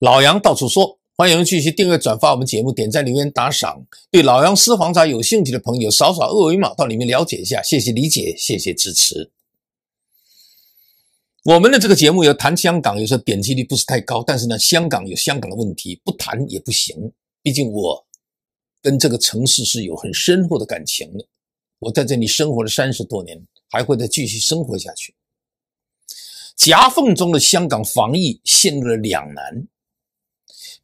老杨到处说，欢迎继续订阅、转发我们节目，点赞、留言、打赏。对老杨私房茶有兴趣的朋友，扫扫二维码到里面了解一下。谢谢理解，谢谢支持。我们的这个节目有谈香港，有时候点击率不是太高，但是呢，香港有香港的问题，不谈也不行。毕竟我跟这个城市是有很深厚的感情的，我在这里生活了三十多年，还会再继续生活下去。夹缝中的香港防疫陷入了两难。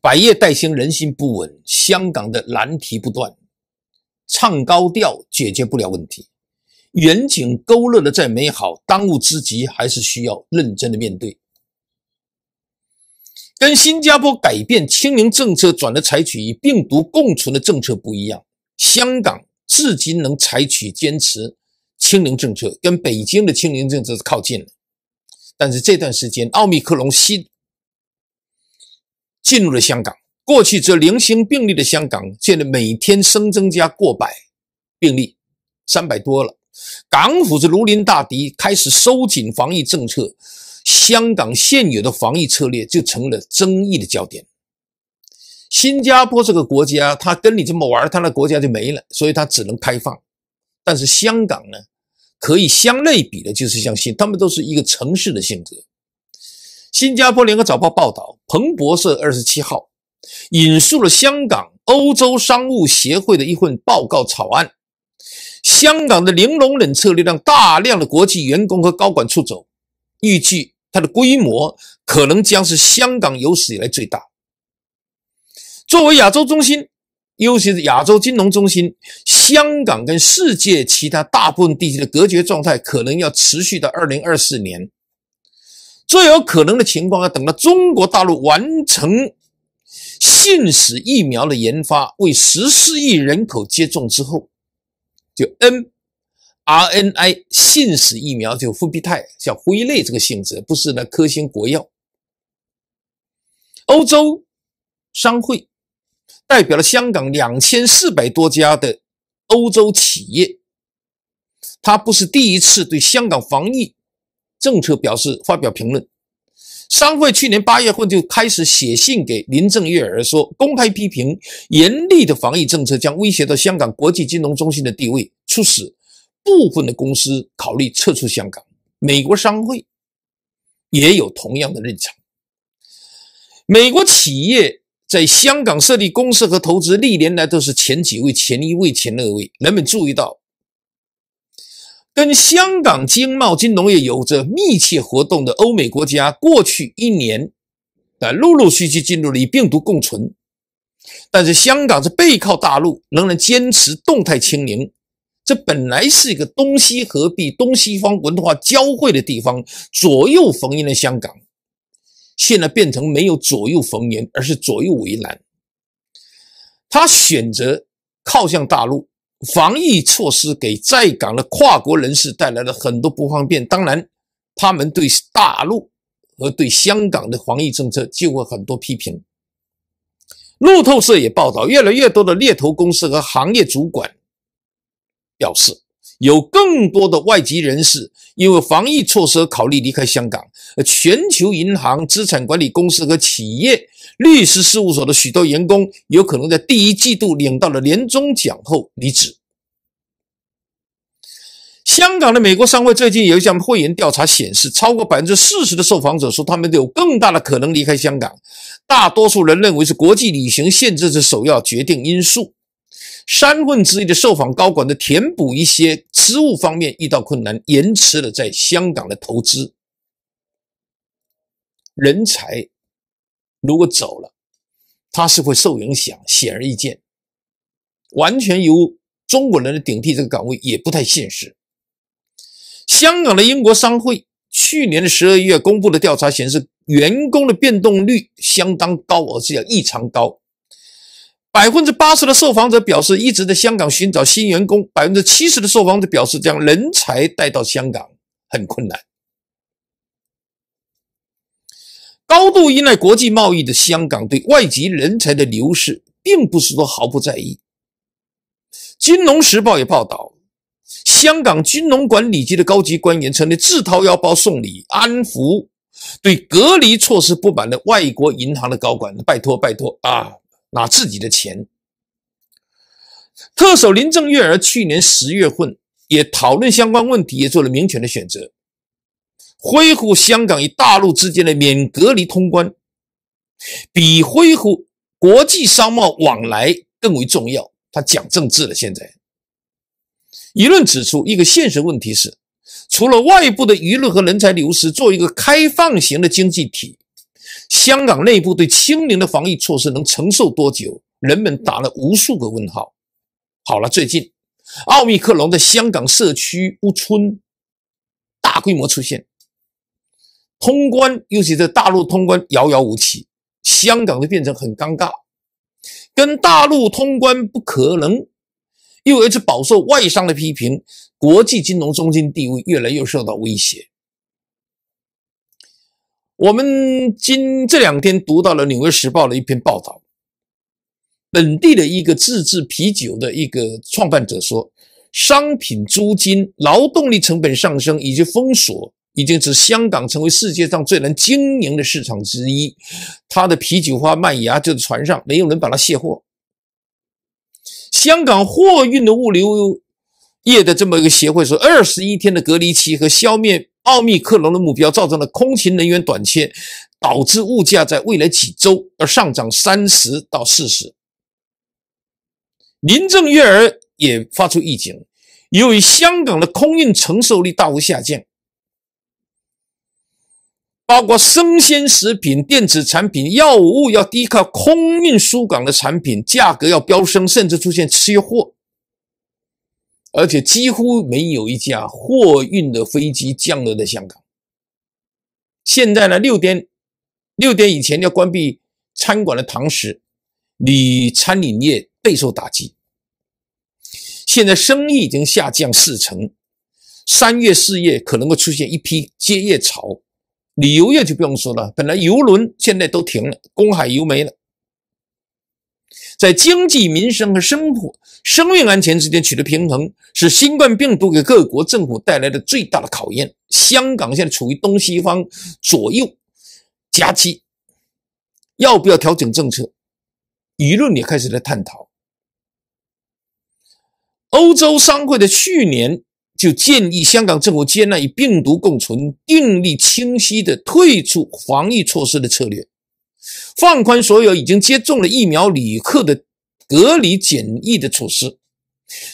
百业待兴，人心不稳，香港的难题不断。唱高调解决不了问题，远景勾勒的再美好，当务之急还是需要认真的面对。跟新加坡改变清零政策，转的采取与病毒共存的政策不一样，香港至今能采取坚持清零政策，跟北京的清零政策靠近了。但是这段时间，奥密克戎新进入了香港，过去只零星病例的香港，现在每天生增加过百病例，三百多了。港府是如临大敌，开始收紧防疫政策。香港现有的防疫策略就成了争议的焦点。新加坡这个国家，他跟你这么玩，他的国家就没了，所以他只能开放。但是香港呢，可以相类比的就是像新，他们都是一个城市的性格。新加坡联合早报报道，彭博社二十七号引述了香港欧洲商务协会的一份报告草案：香港的零容忍策略让大量的国际员工和高管出走，预计它的规模可能将是香港有史以来最大。作为亚洲中心，尤其是亚洲金融中心，香港跟世界其他大部分地区的隔绝状态可能要持续到二零二四年。最有可能的情况要等到中国大陆完成信使疫苗的研发，为十四亿人口接种之后，就 N r n a 信使疫苗就复必泰，叫辉瑞这个性质，不是那科兴国药。欧洲商会代表了香港两千四百多家的欧洲企业，它不是第一次对香港防疫。政策表示发表评论，商会去年八月份就开始写信给林郑月娥说，公开批评严厉的防疫政策将威胁到香港国际金融中心的地位，促使部分的公司考虑撤出香港。美国商会也有同样的立场。美国企业在香港设立公司和投资历年来都是前几位、前一位、前二位。人们注意到。跟香港经贸金融业有着密切活动的欧美国家，过去一年啊，陆陆续续进入了与病毒共存。但是香港是背靠大陆，仍然坚持动态清零。这本来是一个东西合璧、东西方文化交汇的地方，左右逢源的香港，现在变成没有左右逢源，而是左右为难。他选择靠向大陆。防疫措施给在港的跨国人士带来了很多不方便，当然，他们对大陆和对香港的防疫政策就会很多批评。路透社也报道，越来越多的猎头公司和行业主管表示。有更多的外籍人士因为防疫措施考虑离开香港，而全球银行、资产管理公司和企业律师事务所的许多员工有可能在第一季度领到了年终奖后离职。香港的美国商会最近有一项会员调查显示，超过百分之四十的受访者说他们有更大的可能离开香港。大多数人认为是国际旅行限制是首要决定因素。三分之一的受访高管的填补一些职务方面遇到困难，延迟了在香港的投资。人才如果走了，他是会受影响，显而易见。完全由中国人来顶替这个岗位也不太现实。香港的英国商会去年的十二月公布的调查显示，员工的变动率相当高，而且要异常高。百分之八十的受访者表示一直在香港寻找新员工，百分之七十的受访者表示将人才带到香港很困难。高度依赖国际贸易的香港，对外籍人才的流失并不是说毫不在意。《金融时报》也报道，香港金融管理局的高级官员曾经自掏腰包送礼安抚对隔离措施不满的外国银行的高管，拜托拜托啊！拿自己的钱，特首林郑月娥去年十月份也讨论相关问题，也做了明确的选择，恢复香港与大陆之间的免隔离通关，比恢复国际商贸往来更为重要。他讲政治了，现在。舆论指出，一个现实问题是，除了外部的舆论和人才流失，做一个开放型的经济体。香港内部对清零的防疫措施能承受多久？人们打了无数个问号。好了，最近奥密克戎在香港社区屋村大规模出现，通关，尤其在大陆通关遥遥无期，香港就变成很尴尬，跟大陆通关不可能，又一次饱受外商的批评，国际金融中心地位越来越受到威胁。我们今这两天读到了《纽约时报》的一篇报道，本地的一个自制啤酒的一个创办者说，商品租金、劳动力成本上升以及封锁，已经使香港成为世界上最难经营的市场之一。他的啤酒花麦芽就在船上，没有人把它卸货。香港货运的物流业的这么一个协会说，二十一天的隔离期和消灭。奥密克戎的目标造成了空勤人员短缺，导致物价在未来几周要上涨三十到四十。林郑月娥也发出预警，由于香港的空运承受力大幅下降，包括生鲜食品、电子产品、药物要依靠空运输港的产品，价格要飙升，甚至出现缺货。而且几乎没有一架货运的飞机降落在香港。现在呢，六点六点以前要关闭餐馆的堂食，旅餐饮业备受打击。现在生意已经下降四成，三月四月可能会出现一批接业潮。旅游业就不用说了，本来游轮现在都停了，公海游没了。在经济、民生和生活、生命安全之间取得平衡，是新冠病毒给各国政府带来的最大的考验。香港现在处于东西方左右夹击，要不要调整政策？舆论也开始在探讨。欧洲商会的去年就建议香港政府接纳与病毒共存、订立清晰的退出防疫措施的策略。放宽所有已经接种了疫苗旅客的隔离检疫的措施，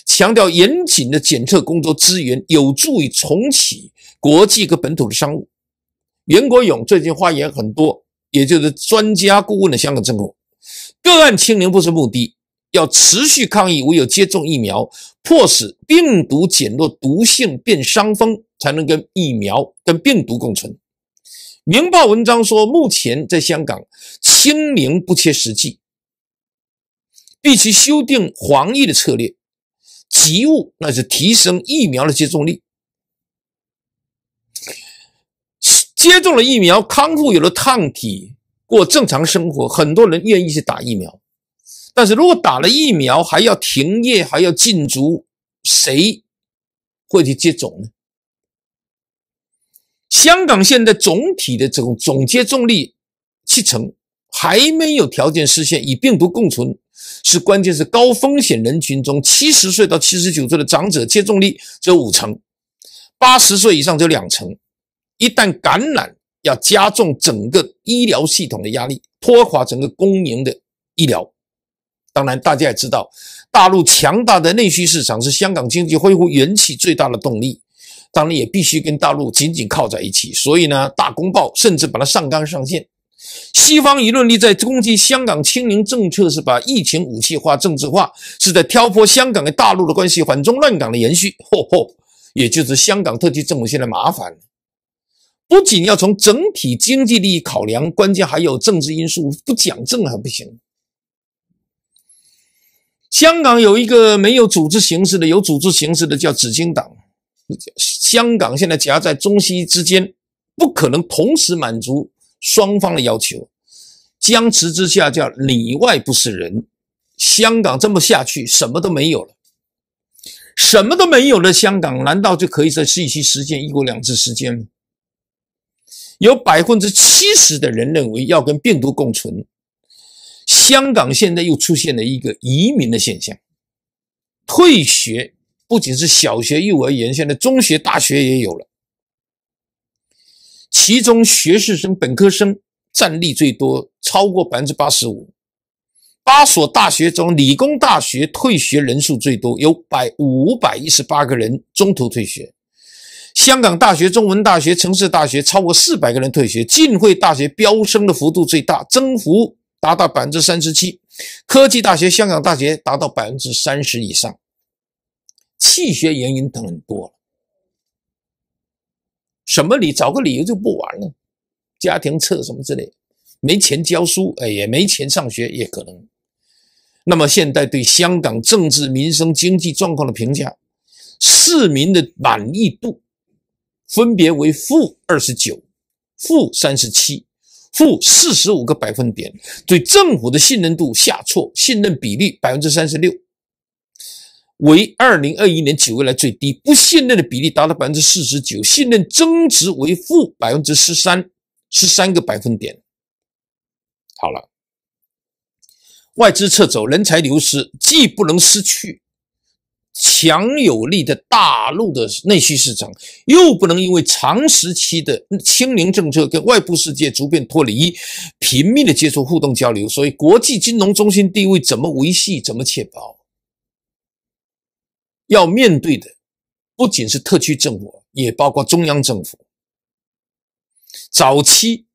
强调严谨的检测工作资源有助于重启国际和本土的商务。袁国勇最近发言很多，也就是专家顾问的香港政府。个案清零不是目的，要持续抗疫，唯有接种疫苗，迫使病毒减弱毒性变伤风，才能跟疫苗跟病毒共存。明报文章说，目前在香港清明不切实际，必须修订防疫的策略。急务那是提升疫苗的接种率，接种了疫苗，康复有了抗体，过正常生活。很多人愿意去打疫苗，但是如果打了疫苗还要停业，还要禁足，谁会去接种呢？香港现在总体的这种总接种率七成还没有条件实现与病毒共存，是关键是高风险人群中七十岁到七十九岁的长者接种率只有五成，八十岁以上只有两成。一旦感染，要加重整个医疗系统的压力，拖垮整个公营的医疗。当然，大家也知道，大陆强大的内需市场是香港经济恢复元气最大的动力。当然也必须跟大陆紧紧靠在一起，所以呢，《大公报》甚至把它上纲上线。西方舆论力在攻击香港清零政策是把疫情武器化、政治化，是在挑拨香港跟大陆的关系，反中乱港的延续。嚯嚯，也就是香港特区政府现在麻烦了。不仅要从整体经济利益考量，关键还有政治因素，不讲政还不行。香港有一个没有组织形式的，有组织形式的叫紫金党。香港现在夹在中西之间，不可能同时满足双方的要求。僵持之下，叫里外不是人。香港这么下去，什么都没有了，什么都没有了。香港难道就可以在继续实践一国两制时间吗？有百分之七十的人认为要跟病毒共存。香港现在又出现了一个移民的现象，退学。不仅是小学、幼儿园，现在中学、大学也有了。其中，学士生、本科生占例最多，超过百分之八十五。八所大学中，理工大学退学人数最多，有百五百一十八个人中途退学。香港大学、中文大学、城市大学超过四百个人退学。浸会大学飙升的幅度最大，增幅达到百分之三十七。科技大学、香港大学达到百分之三十以上。气血原因等很多，什么理找个理由就不玩了，家庭测什么之类，没钱教书，哎，也没钱上学也可能。那么，现在对香港政治、民生、经济状况的评价，市民的满意度分别为负二十九、负三十七、负四十五个百分点，对政府的信任度下挫，信任比例百分之三十六。为二零二一年九月来最低，不信任的比例达到百分之四十九，信任增值为负百分之十三，十三个百分点。好了，外资撤走，人才流失，既不能失去强有力的大陆的内需市场，又不能因为长时期的清零政策跟外部世界逐渐脱离，频密的接触互动交流，所以国际金融中心地位怎么维系，怎么确保？要面对的不仅是特区政府，也包括中央政府。早期，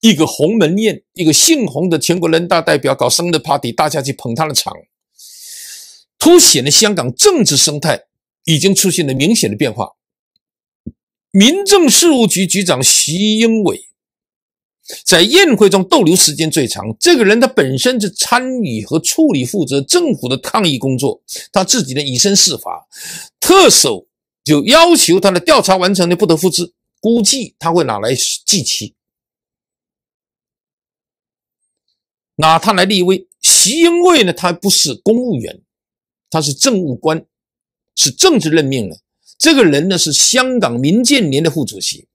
一个鸿门宴，一个姓洪的全国人大代表搞生日 party，大家去捧他的场，凸显了香港政治生态已经出现了明显的变化。民政事务局局长徐英伟。在宴会中逗留时间最长，这个人他本身就参与和处理负责政府的抗疫工作，他自己的以身试法，特首就要求他的调查完成的不得复制，估计他会拿来祭旗，拿他来立威。席英伟呢，他不是公务员，他是政务官，是政治任命的。这个人呢，是香港民建联的副主席。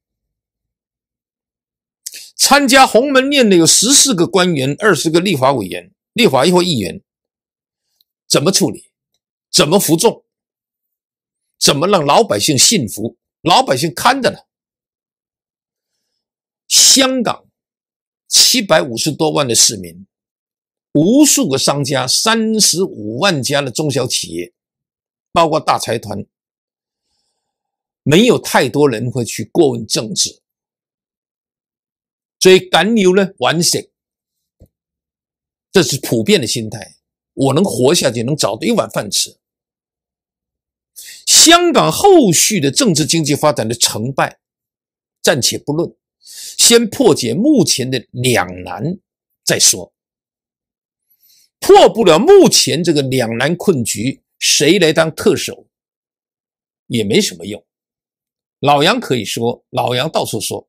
参加鸿门宴的有十四个官员、二十个立法委员、立法议会议员，怎么处理？怎么服众？怎么让老百姓信服？老百姓看着呢。香港七百五十多万的市民，无数个商家、三十五万家的中小企业，包括大财团，没有太多人会去过问政治。所以赶牛呢玩水，这是普遍的心态。我能活下去，能找到一碗饭吃。香港后续的政治经济发展的成败，暂且不论，先破解目前的两难再说。破不了目前这个两难困局，谁来当特首也没什么用。老杨可以说，老杨到处说。